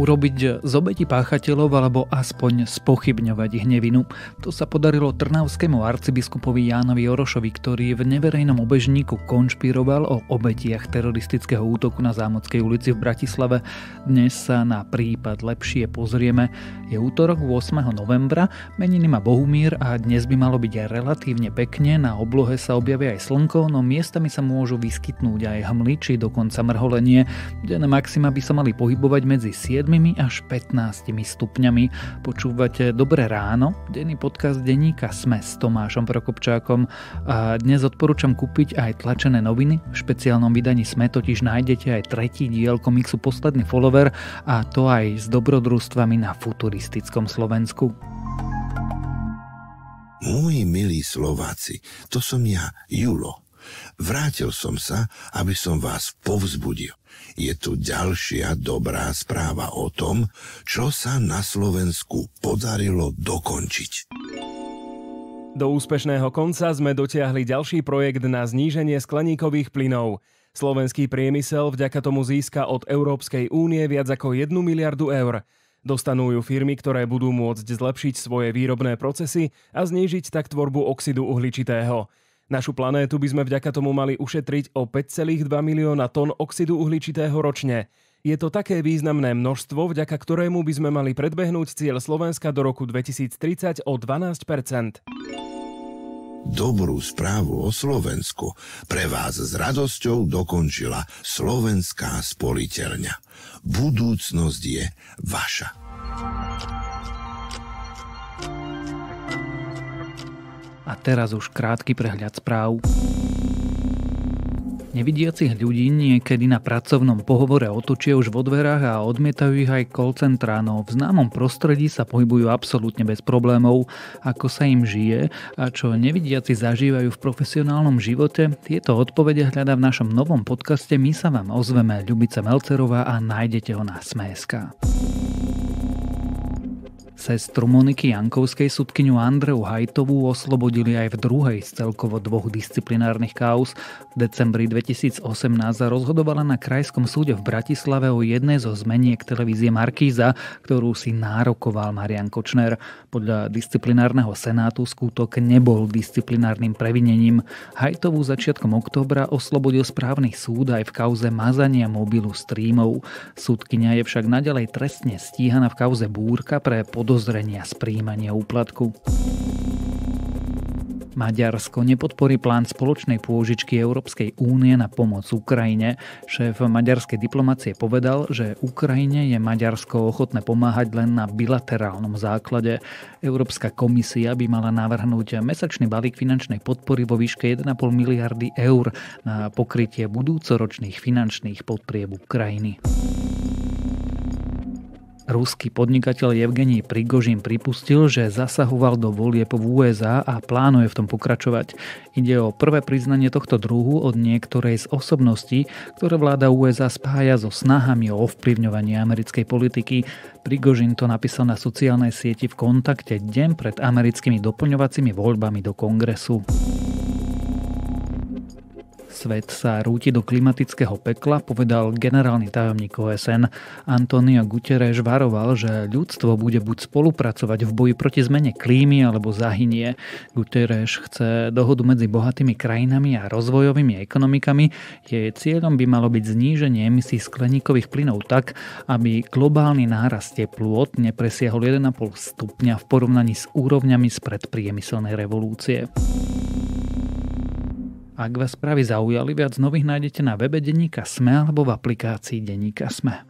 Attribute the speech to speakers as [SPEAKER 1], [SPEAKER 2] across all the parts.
[SPEAKER 1] urobiť z obeti páchateľov alebo aspoň spochybňovať ich nevinu. To sa podarilo trnavskému arcibiskupovi Jánovi Orošovi, ktorý v neverejnom obežníku konšpiroval o obetiach teroristického útoku na Zámodskej ulici v Bratislave. Dnes sa na prípad lepšie pozrieme. Je útorok 8. novembra, meniny má Bohumír a dnes by malo byť relatívne pekne, na oblohe sa objavia aj slnko, no miestami sa môžu vyskytnúť aj hmly či dokonca mrholenie. Denné maxima by sa mali pohybovať medzi 7 až 15 stupňami. Počúvate Dobré ráno, denný podcast denníka Sme s Tomášom Prokopčákom. A dnes odporúčam kúpiť aj tlačené noviny. V špeciálnom vydaní Sme totiž nájdete aj tretí diel komiksu Posledný follower a to aj s dobrodružstvami na futuristickom Slovensku. Môj milí Slováci, to som ja, Julo.
[SPEAKER 2] Vrátil som sa, aby som vás povzbudil je tu ďalšia dobrá správa o tom, čo sa na Slovensku podarilo
[SPEAKER 1] dokončiť. Do úspešného konca sme dotiahli ďalší projekt na zníženie skleníkových plynov. Slovenský priemysel vďaka tomu získa od Európskej únie viac ako 1 miliardu eur. Dostanú ju firmy, ktoré budú môcť zlepšiť svoje výrobné procesy a znížiť tak tvorbu oxidu uhličitého. Našu planétu by sme vďaka tomu mali ušetriť o 5,2 milióna tón oxidu uhličitého ročne. Je to také významné množstvo, vďaka ktorému by sme mali predbehnúť cieľ Slovenska do roku 2030 o 12
[SPEAKER 2] Dobrú správu o Slovensku pre vás s radosťou dokončila Slovenská spoliteľňa.
[SPEAKER 1] Budúcnosť je vaša. A teraz už krátky prehľad správ. Nevidiacich ľudí niekedy na pracovnom pohovore otočia už vo dverách a odmietajú ich aj call centrá, no v známom prostredí sa pohybujú absolútne bez problémov, ako sa im žije a čo nevidiaci zažívajú v profesionálnom živote, tieto odpovede hľadá v našom novom podcaste My sa vám ozveme Ľubica Melcerová a nájdete ho na Smeska. Sestru Moniky Jankovskej súdkyňu Andreu Hajtovú oslobodili aj v druhej z celkovo dvoch disciplinárnych káuz. V decembri 2018 rozhodovala na Krajskom súde v Bratislave o jednej zo zmeniek televízie Markíza, ktorú si nárokoval Marian Kočner. Podľa disciplinárneho senátu skutok nebol disciplinárnym previnením. Hajtovú začiatkom októbra oslobodil správny súd aj v kauze mazania mobilu streamov. Súdkyňa je však nadalej trestne stíhaná v kauze Búrka pre pod podozrenia z príjmania úplatku. Maďarsko nepodporí plán spoločnej pôžičky Európskej únie na pomoc Ukrajine. Šéf maďarskej diplomácie povedal, že Ukrajine je Maďarsko ochotné pomáhať len na bilaterálnom základe. Európska komisia by mala navrhnúť mesačný balík finančnej podpory vo výške 1,5 miliardy eur na pokrytie budúcoročných finančných potrieb Ukrajiny. Ruský podnikateľ Evgenij Prigožin pripustil, že zasahoval do volieb v USA a plánuje v tom pokračovať. Ide o prvé priznanie tohto druhu od niektorej z osobností, ktoré vláda USA spája so snahami o ovplyvňovanie americkej politiky. Prigožin to napísal na sociálnej sieti v kontakte deň pred americkými doplňovacími voľbami do kongresu. Svet sa rúti do klimatického pekla, povedal generálny tajomník OSN. Antonio Guterres varoval, že ľudstvo bude buď spolupracovať v boji proti zmene klímy alebo zahynie. Guterres chce dohodu medzi bohatými krajinami a rozvojovými ekonomikami. Jej cieľom by malo byť zníženie emisí skleníkových plynov tak, aby globálny nárast teplôt nepresiahol 1,5 stupňa v porovnaní s úrovňami spred priemyselnej revolúcie. Ak vás správy zaujali, viac nových nájdete na webe Deníka Sme alebo v aplikácii Deníka Sme.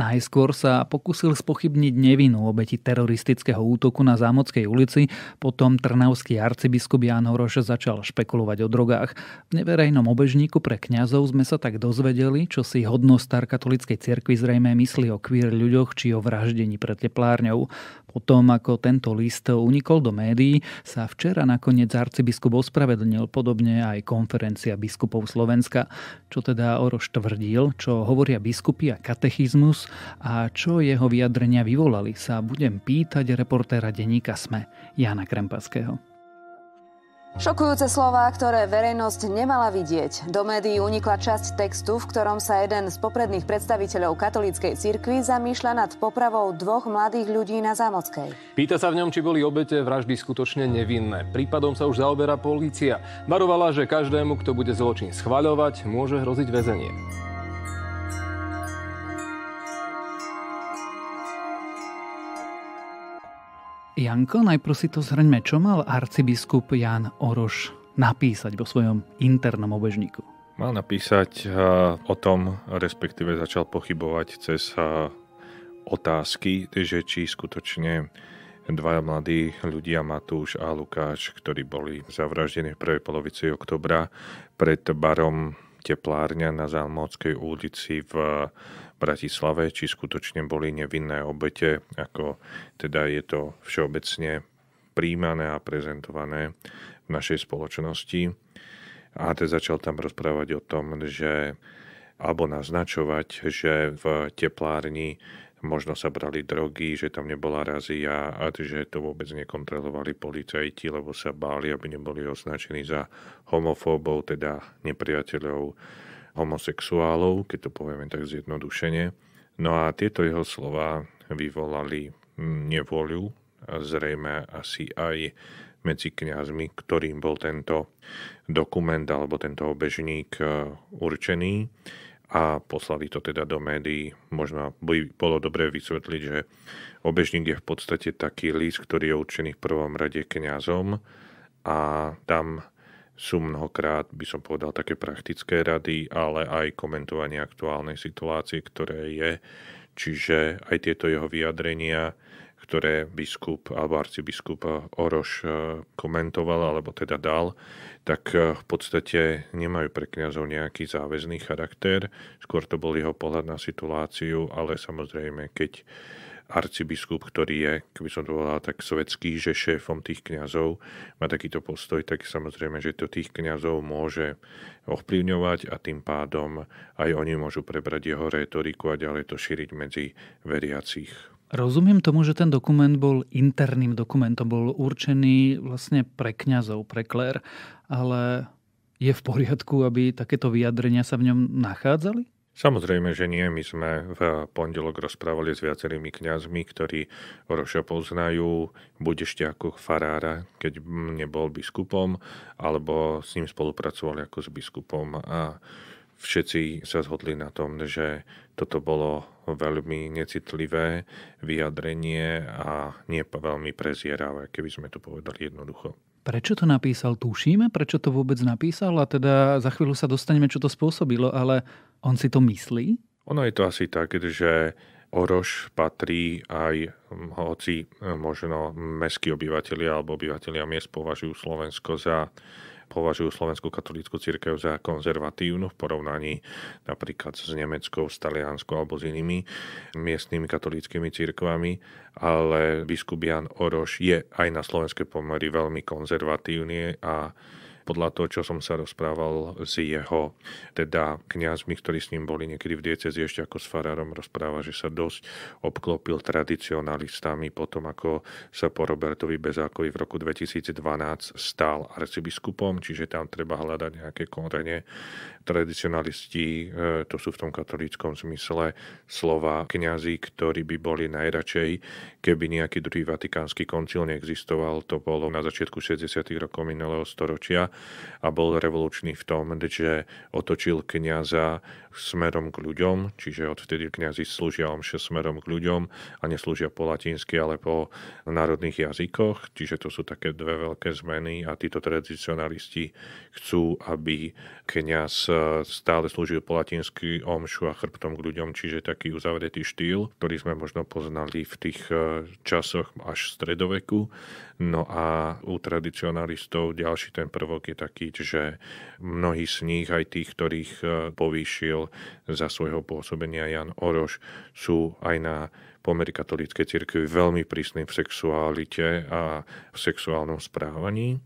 [SPEAKER 1] Najskôr sa pokusil spochybniť nevinu obeti teroristického útoku na Zámodskej ulici, potom trnavský arcibiskup Ján Horoš začal špekulovať o drogách. V neverejnom obežníku pre kňazov sme sa tak dozvedeli, čo si hodnostár katolíckej cirkvi zrejme myslí o queer ľuďoch či o vraždení pred teplárňou. Potom, ako tento list unikol do médií, sa včera nakoniec arcibiskup ospravedlnil podobne aj konferencia biskupov Slovenska. Čo teda Oroš tvrdil, čo hovoria biskupy a katechizmus, a čo jeho vyjadrenia vyvolali, sa budem pýtať reportéra denníka SME Jana Krempaského. Šokujúce slová, ktoré verejnosť nemala vidieť. Do médií unikla časť textu, v ktorom sa jeden z popredných predstaviteľov katolíckej cirkvi zamýšľa nad popravou dvoch mladých ľudí na Zámockej. Pýta sa v ňom, či boli obete vraždy skutočne nevinné. Prípadom sa už zaoberá polícia. Varovala, že každému, kto bude zločin schvaľovať, môže hroziť väzenie. Janko, najprv si to zhrňme, čo mal arcibiskup Jan Oroš napísať vo svojom internom obežníku? Mal
[SPEAKER 2] napísať eh, o tom, respektíve začal pochybovať cez eh, otázky, že či skutočne dvaja mladí ľudia, Matúš a Lukáš, ktorí boli zavraždení v prvej polovici oktobra pred barom Teplárňa na Zalmockej ulici v Bratislave, či skutočne boli nevinné obete, ako teda je to všeobecne príjmané a prezentované v našej spoločnosti. A te začal tam rozprávať o tom, že alebo naznačovať, že v teplárni možno sa brali drogy, že tam nebola razia a že to vôbec nekontrolovali policajti, lebo sa báli, aby neboli označení za homofóbov, teda nepriateľov homosexuálov, keď to povieme tak zjednodušene. No a tieto jeho slova vyvolali hm, nevoľu, zrejme asi aj medzi kňazmi, ktorým bol tento dokument alebo tento obežník e, určený a poslali to teda do médií. Možno by bolo dobré vysvetliť, že obežník je v podstate taký list, ktorý je určený v prvom rade kňazom a tam sú mnohokrát, by som povedal, také praktické rady, ale aj komentovanie aktuálnej situácie, ktoré je. Čiže aj tieto jeho vyjadrenia, ktoré biskup alebo arcibiskup Oroš eh, komentoval alebo teda dal, tak eh, v podstate nemajú pre kniazov nejaký záväzný charakter. Skôr to bol jeho pohľad na situáciu, ale samozrejme, keď arcibiskup, ktorý je, keby som to volal tak svetský, že šéfom tých kňazov má takýto postoj, tak samozrejme, že to tých kňazov môže ovplyvňovať a tým pádom aj oni môžu prebrať jeho retoriku a ďalej to šíriť medzi veriacich.
[SPEAKER 1] Rozumiem tomu, že ten dokument bol interným dokumentom, bol určený vlastne pre kňazov, pre klér, ale je v poriadku, aby takéto vyjadrenia sa v ňom nachádzali?
[SPEAKER 2] Samozrejme, že nie. My sme v pondelok rozprávali s viacerými kňazmi, ktorí Oroša poznajú, buď ešte ako farára, keď nebol biskupom, alebo s ním spolupracovali ako s biskupom a všetci sa zhodli na tom, že toto bolo veľmi necitlivé vyjadrenie a nie veľmi prezieravé, keby sme to povedali jednoducho
[SPEAKER 1] prečo to napísal, tušíme, prečo to vôbec napísal a teda za chvíľu sa dostaneme, čo to spôsobilo, ale on si to myslí?
[SPEAKER 2] Ono je to asi tak, že Oroš patrí aj, hm, hoci hm, možno mestskí obyvateľia alebo obyvateľia miest považujú Slovensko za považujú Slovenskú katolícku církev za konzervatívnu v porovnaní napríklad s Nemeckou, s Talianskou alebo s inými miestnymi katolíckými církvami, ale biskup Jan Oroš je aj na slovenské pomery veľmi konzervatívny a podľa toho, čo som sa rozprával s jeho teda kňazmi, ktorí s ním boli niekedy v diecezi ešte ako s farárom rozpráva, že sa dosť obklopil tradicionalistami potom, ako sa po Robertovi Bezákovi v roku 2012 stal arcibiskupom, čiže tam treba hľadať nejaké korene. Tradicionalisti, e, to sú v tom katolíckom zmysle slova kňazi, ktorí by boli najradšej, keby nejaký druhý vatikánsky koncil neexistoval, to bolo na začiatku 60. rokov minulého storočia, a bol revolučný v tom, že otočil kniaza smerom k ľuďom, čiže odvtedy kniazy slúžia omše smerom k ľuďom a neslúžia po latinsky, ale po národných jazykoch, čiže to sú také dve veľké zmeny a títo tradicionalisti chcú, aby kniaz stále slúžil po latinsky omšu a chrbtom k ľuďom, čiže taký uzavretý štýl, ktorý sme možno poznali v tých eh, časoch až stredoveku. No a u tradicionalistov ďalší ten prvok je taký, že mnohí z nich, aj tých, ktorých e, povýšil za svojho pôsobenia Jan Oroš, sú aj na pomery katolíckej cirkvi veľmi prísny v sexualite a v sexuálnom správaní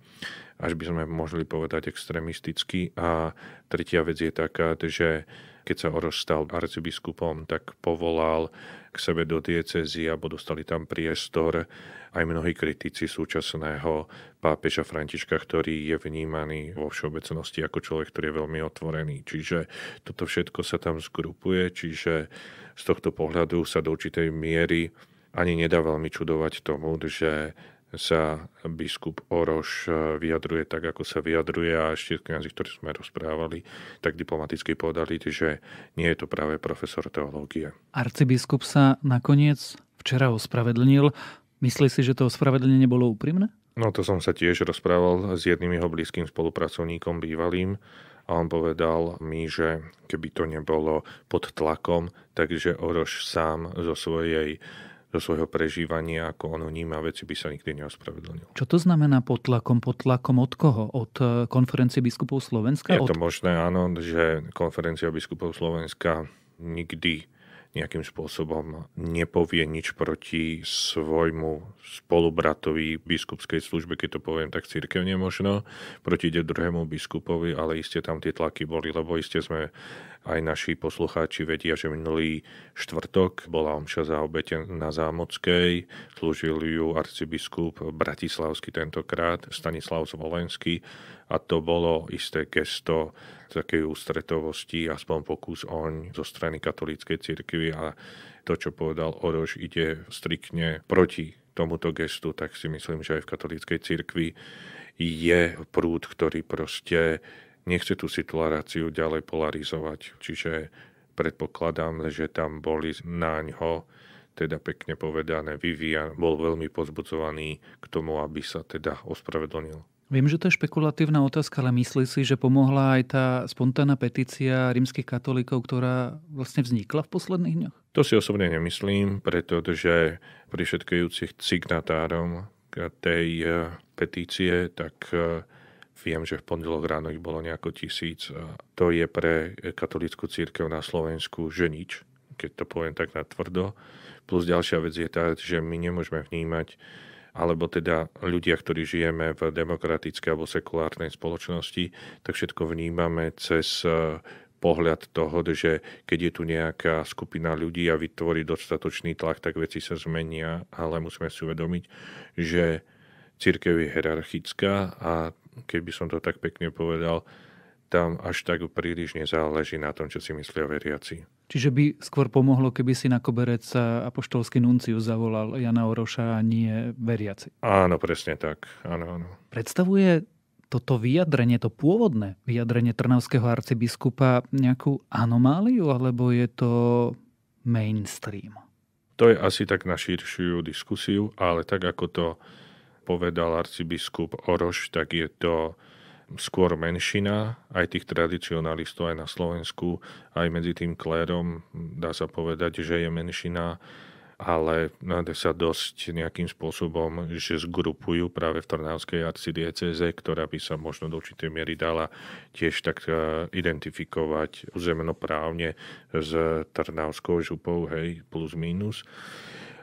[SPEAKER 2] až by sme mohli povedať extrémisticky. A tretia vec je taká, že keď sa Oroš stal arcibiskupom, tak povolal k sebe do diecezy, alebo dostali tam priestor aj mnohí kritici súčasného pápeža Františka, ktorý je vnímaný vo všeobecnosti ako človek, ktorý je veľmi otvorený. Čiže toto všetko sa tam zgrupuje, čiže z tohto pohľadu sa do určitej miery ani nedá veľmi čudovať tomu, že sa biskup Oroš eh, vyjadruje tak, ako sa vyjadruje a ešte kniazy, ktorí sme rozprávali, tak diplomaticky povedali, že nie je to práve profesor teológie.
[SPEAKER 1] Arcibiskup sa nakoniec včera ospravedlnil. Myslí si, že to ospravedlnenie bolo úprimné?
[SPEAKER 2] No to som sa tiež rozprával s jedným jeho blízkym spolupracovníkom bývalým a on povedal mi, že keby to nebolo pod tlakom, takže Oroš sám zo svojej zo svojho prežívania, ako on vníma veci, by sa nikdy neospravedlnil.
[SPEAKER 1] Čo to znamená pod tlakom? Pod tlakom od koho? Od eh, konferencie biskupov Slovenska? Je
[SPEAKER 2] od... to možné, áno, že konferencia biskupov Slovenska nikdy nejakým spôsobom nepovie nič proti svojmu spolubratovi biskupskej službe, keď to poviem tak cirkevne možno, proti druhému biskupovi, ale iste tam tie tlaky boli, lebo iste sme aj naši poslucháči vedia, že minulý štvrtok bola omša za obete na Zámockej, slúžil ju arcibiskup Bratislavský tentokrát, Stanislav Zvolenský a to bolo isté gesto takej ústretovosti, aspoň pokus oň zo strany katolíckej cirkvi a to, čo povedal Oroš, ide striktne proti tomuto gestu, tak si myslím, že aj v katolíckej cirkvi je prúd, ktorý proste nechce tú situáciu ďalej polarizovať. Čiže predpokladám, že tam boli na ňo teda pekne povedané, vyvíja, bol veľmi pozbudzovaný k tomu, aby sa teda ospravedlnil.
[SPEAKER 1] Viem, že to je špekulatívna otázka, ale myslí si, že pomohla aj tá spontánna petícia rímskych katolíkov, ktorá vlastne vznikla v posledných dňoch?
[SPEAKER 2] To si osobne nemyslím, pretože pri všetkých signatárom tej eh, petície, tak eh, Viem, že v pondelok ráno ich bolo nejako tisíc. A to je pre katolickú církev na Slovensku že nič, keď to poviem tak na tvrdo. Plus ďalšia vec je tá, že my nemôžeme vnímať alebo teda ľudia, ktorí žijeme v demokratickej alebo sekulárnej spoločnosti, tak všetko vnímame cez e, pohľad toho, že keď je tu nejaká skupina ľudí a vytvorí dostatočný tlak, tak veci sa zmenia, ale musíme si uvedomiť, že církev je hierarchická a keby som to tak pekne povedal, tam až tak príliš nezáleží na tom, čo si myslia veriaci.
[SPEAKER 1] Čiže by skôr pomohlo, keby si na koberec apoštolský nunciu zavolal Jana Oroša a nie veriaci.
[SPEAKER 2] Áno, presne tak. Áno, áno.
[SPEAKER 1] Predstavuje toto vyjadrenie, to pôvodné vyjadrenie trnavského arcibiskupa nejakú anomáliu, alebo je to mainstream?
[SPEAKER 2] To je asi tak na širšiu diskusiu, ale tak ako to povedal arcibiskup Oroš, tak je to skôr menšina aj tých tradicionalistov aj na Slovensku, aj medzi tým klérom dá sa povedať, že je menšina, ale sa dosť nejakým spôsobom, že zgrupujú práve v Trnavskej arcidieceze, ktorá by sa možno do určitej miery dala tiež tak e, identifikovať územnoprávne s Trnavskou župou, hej, plus minus.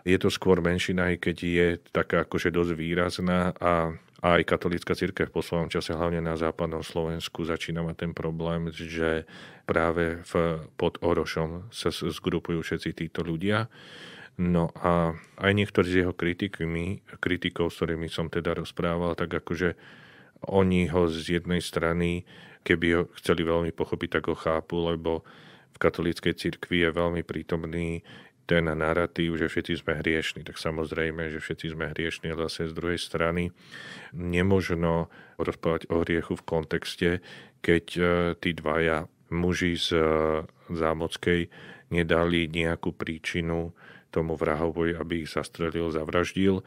[SPEAKER 2] Je to skôr menšina, aj keď je taká akože dosť výrazná a aj katolícka církev v poslednom čase, hlavne na západnom Slovensku, začína mať ten problém, že práve v, pod Orošom sa zgrupujú všetci títo ľudia. No a aj niektorí z jeho kritikmi, kritikov, s ktorými som teda rozprával, tak akože oni ho z jednej strany, keby ho chceli veľmi pochopiť, tak ho chápu, lebo v katolíckej cirkvi je veľmi prítomný ten narratív, že všetci sme hriešni. Tak samozrejme, že všetci sme hriešni, ale zase z druhej strany nemožno rozprávať o hriechu v kontexte, keď e, tí dvaja muži z e, Zámockej nedali nejakú príčinu tomu vrahovoj, aby ich zastrelil, zavraždil.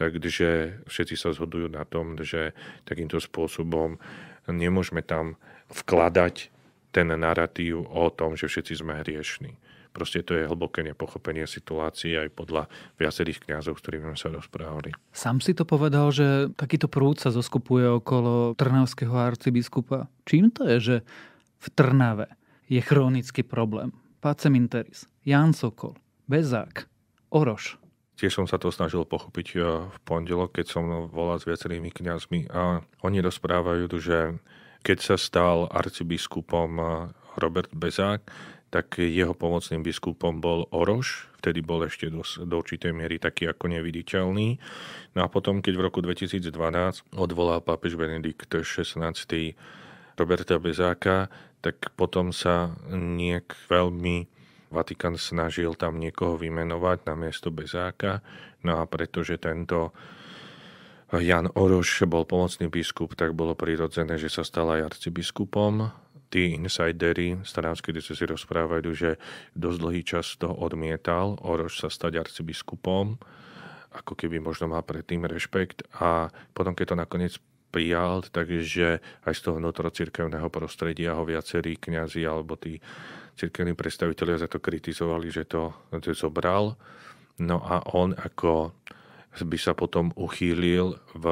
[SPEAKER 2] Takže všetci sa zhodujú na tom, že takýmto spôsobom nemôžeme tam vkladať ten narratív o tom, že všetci sme hriešni. Proste to je hlboké nepochopenie situácií aj podľa viacerých kňazov, s ktorými sme sa rozprávali.
[SPEAKER 1] Sám si to povedal, že takýto prúd sa zoskupuje okolo trnavského arcibiskupa. Čím to je, že v Trnave je chronický problém? Pacem Interis, Jan Sokol, Bezák, Oroš.
[SPEAKER 2] Tiež som sa to snažil pochopiť eh, v pondelok, keď som volal s viacerými kňazmi a oni rozprávajú, že keď sa stal arcibiskupom eh, Robert Bezák, tak jeho pomocným biskupom bol Oroš, vtedy bol ešte do, do určitej miery taký ako neviditeľný. No a potom, keď v roku 2012 odvolal pápež Benedikt XVI Roberta Bezáka, tak potom sa niek veľmi Vatikán snažil tam niekoho vymenovať na miesto Bezáka. No a pretože tento Jan Oroš bol pomocný biskup, tak bolo prirodzené, že sa stal aj arcibiskupom tí insidery starávsky, kde si rozprávajú, že dosť dlhý čas to odmietal, Oroš sa stať arcibiskupom, ako keby možno mal predtým rešpekt a potom, keď to nakoniec prijal, takže aj z toho vnútrocirkevného prostredia ho viacerí kňazi alebo tí cirkevní predstavitelia za to kritizovali, že to, to zobral. No a on ako by sa potom uchýlil v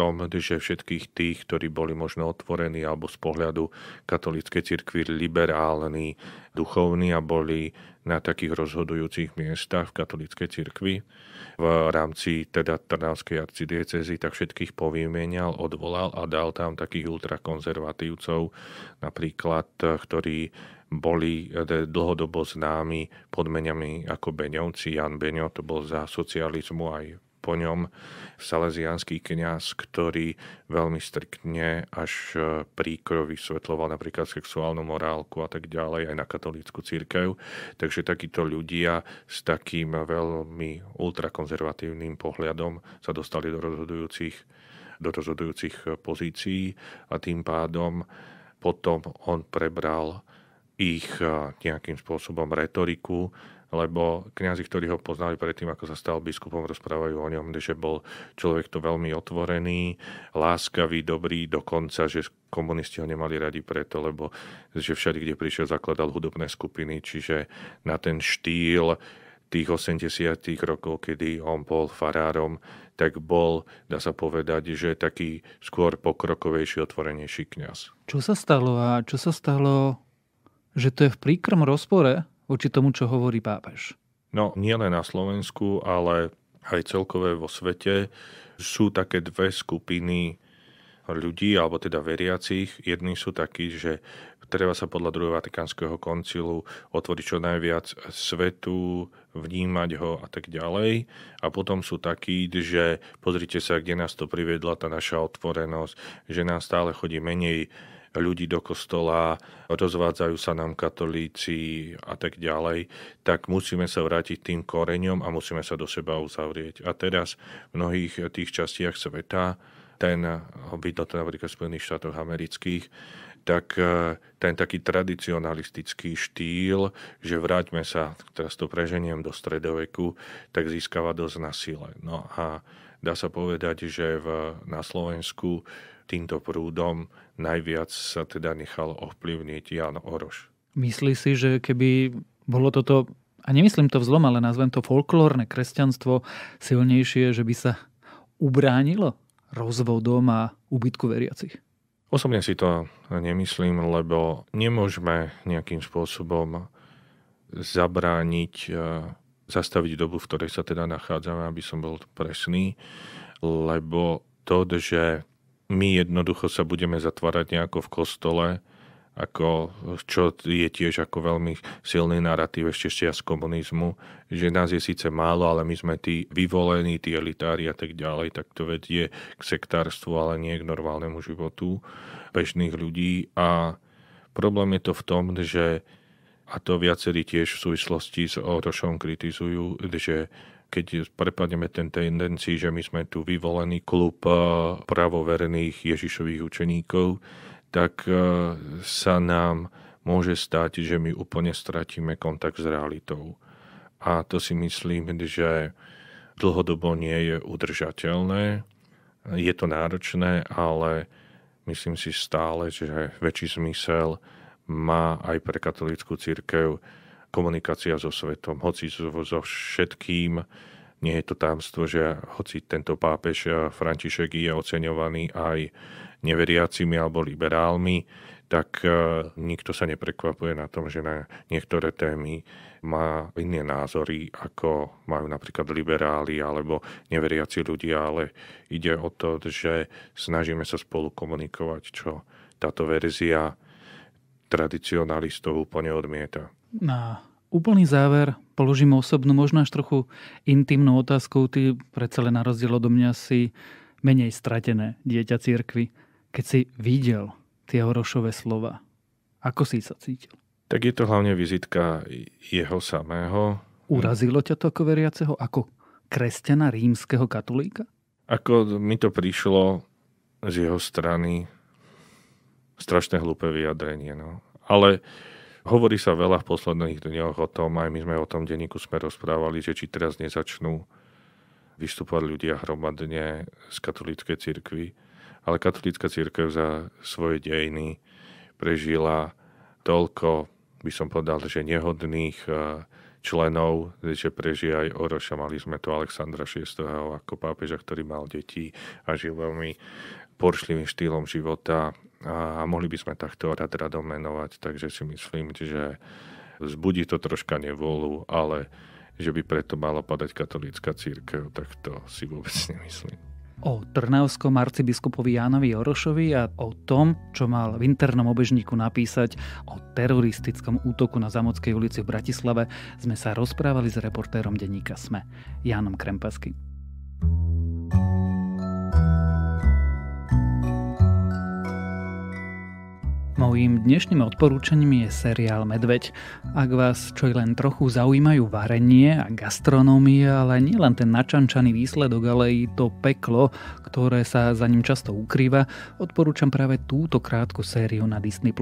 [SPEAKER 2] tom, že všetkých tých, ktorí boli možno otvorení alebo z pohľadu katolíckej cirkvi liberálni, duchovní a boli na takých rozhodujúcich miestach v katolíckej cirkvi v rámci teda Trnavskej arcidiecezy, tak všetkých povymenial, odvolal a dal tam takých ultrakonzervatívcov, napríklad, ktorí boli e, dlhodobo známi pod menami ako Beňovci. Jan Beňo to bol za socializmu aj po ňom salesianský kňaz, ktorý veľmi striktne až e, príkro vysvetloval napríklad sexuálnu morálku a tak ďalej aj na katolícku církev. Takže takíto ľudia s takým veľmi ultrakonzervatívnym pohľadom sa dostali do rozhodujúcich, do rozhodujúcich e, pozícií a tým pádom potom on prebral ich e, nejakým spôsobom retoriku, lebo kňazi, ktorí ho poznali predtým, ako sa stal biskupom, rozprávajú o ňom, že bol človek to veľmi otvorený, láskavý, dobrý, dokonca, že komunisti ho nemali radi preto, lebo že všade, kde prišiel, zakladal hudobné skupiny, čiže na ten štýl tých 80 rokov, kedy on bol farárom, tak bol, dá sa povedať, že taký skôr pokrokovejší, otvorenejší
[SPEAKER 1] kňaz. Čo sa stalo a čo sa stalo, že to je v príkrom rozpore voči tomu, čo hovorí pápež?
[SPEAKER 2] No, len na Slovensku, ale aj celkové vo svete sú také dve skupiny ľudí, alebo teda veriacich. Jedni sú takí, že treba sa podľa druhého Vatikánskeho koncilu otvoriť čo najviac svetu, vnímať ho a tak ďalej. A potom sú takí, že pozrite sa, kde nás to priviedla tá naša otvorenosť, že nás stále chodí menej ľudí do kostola, rozvádzajú sa nám katolíci a tak ďalej, tak musíme sa vrátiť tým koreňom a musíme sa do seba uzavrieť. A teraz v mnohých tých častiach sveta, ten, vidno to napríklad v Spojených štátoch amerických, tak e, ten taký tradicionalistický štýl, že vráťme sa, teraz to preženiem do stredoveku, tak získava dosť na sile. No a dá sa povedať, že v, na Slovensku týmto prúdom najviac sa teda nechal ovplyvniť Jan Oroš.
[SPEAKER 1] Myslí si, že keby bolo toto, a nemyslím to vzlom, ale nazvem to folklórne kresťanstvo silnejšie, že by sa ubránilo rozvodom a ubytku veriacich?
[SPEAKER 2] Osobne si to nemyslím, lebo nemôžeme nejakým spôsobom zabrániť, e, zastaviť dobu, v ktorej sa teda nachádzame, aby som bol presný, lebo to, že my jednoducho sa budeme zatvárať nejako v kostole, ako, čo je tiež ako veľmi silný narratív ešte z komunizmu, že nás je síce málo, ale my sme tí vyvolení, tí elitári a tak ďalej, tak to vedie k sektárstvu, ale nie k normálnemu životu bežných ľudí. A problém je to v tom, že a to viacerí tiež v súvislosti s Orošom kritizujú, že keď prepadneme ten tendencii, že my sme tu vyvolený klub eh, pravoverných Ježišových učeníkov, tak eh, sa nám môže stať, že my úplne stratíme kontakt s realitou. A to si myslím, že dlhodobo nie je udržateľné. Je to náročné, ale myslím si stále, že väčší zmysel má aj pre katolickú církev komunikácia so svetom, hoci so, so všetkým. Nie je to tamstvo, že hoci tento pápež František je oceňovaný aj neveriacimi alebo liberálmi, tak e, nikto sa neprekvapuje na tom, že na niektoré témy má iné názory, ako majú napríklad liberáli alebo neveriaci ľudia, ale ide o to, že snažíme sa spolu komunikovať, čo táto verzia tradicionalistov úplne odmieta.
[SPEAKER 1] Na úplný záver položím osobnú, možno až trochu intimnú otázku. Ty predsa len na rozdiel odo mňa si menej stratené dieťa církvy. Keď si videl tie horošové slova, ako si sa cítil?
[SPEAKER 2] Tak je to hlavne vizitka jeho samého.
[SPEAKER 1] Urazilo ťa to ako veriaceho, ako kresťana rímskeho katolíka?
[SPEAKER 2] Ako mi to prišlo z jeho strany strašne hlúpe vyjadrenie. No. Ale Hovorí sa veľa v posledných dňoch o tom, aj my sme o tom denníku sme rozprávali, že či teraz nezačnú vystupovať ľudia hromadne z katolíckej cirkvi, ale katolícka církev za svoje dejiny prežila toľko, by som povedal, že nehodných e, členov, že prežije aj Oroša. Mali sme tu Alexandra VI ako pápeža, ktorý mal deti a žil veľmi poršlivým štýlom života a mohli by sme takto rad radom menovať, takže si myslím, že zbudí to troška nevolu, ale že by preto mala padať katolícka církev, tak to si vôbec nemyslím.
[SPEAKER 1] O trnavskom arcibiskupovi Jánovi Orošovi a o tom, čo mal v internom obežníku napísať o teroristickom útoku na Zamockej ulici v Bratislave, sme sa rozprávali s reportérom denníka SME, Jánom Krempaským. Mojím dnešným odporúčaním je seriál Medveď. Ak vás čo len trochu zaujímajú varenie a gastronómia, ale nielen ten načančaný výsledok, ale i to peklo, ktoré sa za ním často ukrýva, odporúčam práve túto krátku sériu na Disney+.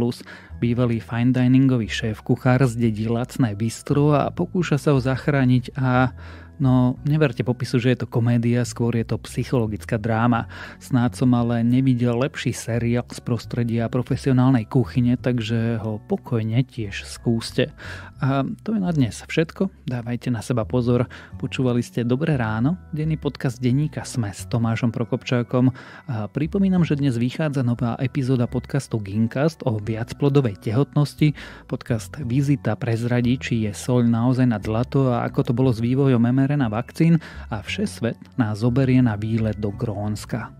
[SPEAKER 1] Bývalý fine diningový šéf kuchár zdedí lacné bistro a pokúša sa ho zachrániť a No neverte popisu, že je to komédia, skôr je to psychologická dráma. Snáď som ale nevidel lepší seriál z prostredia profesionálnej kuchyne, takže ho pokojne tiež skúste. A to je na dnes všetko, dávajte na seba pozor. Počúvali ste Dobré ráno, denný podcast denníka Sme s Tomášom Prokopčákom. A pripomínam, že dnes vychádza nová epizóda podcastu Ginkast o viacplodovej tehotnosti. Podcast Vizita prezradí, či je soľ naozaj na zlato a ako to bolo s vývojom MR mRNA vakcín a svet nás zoberie na výlet do Grónska.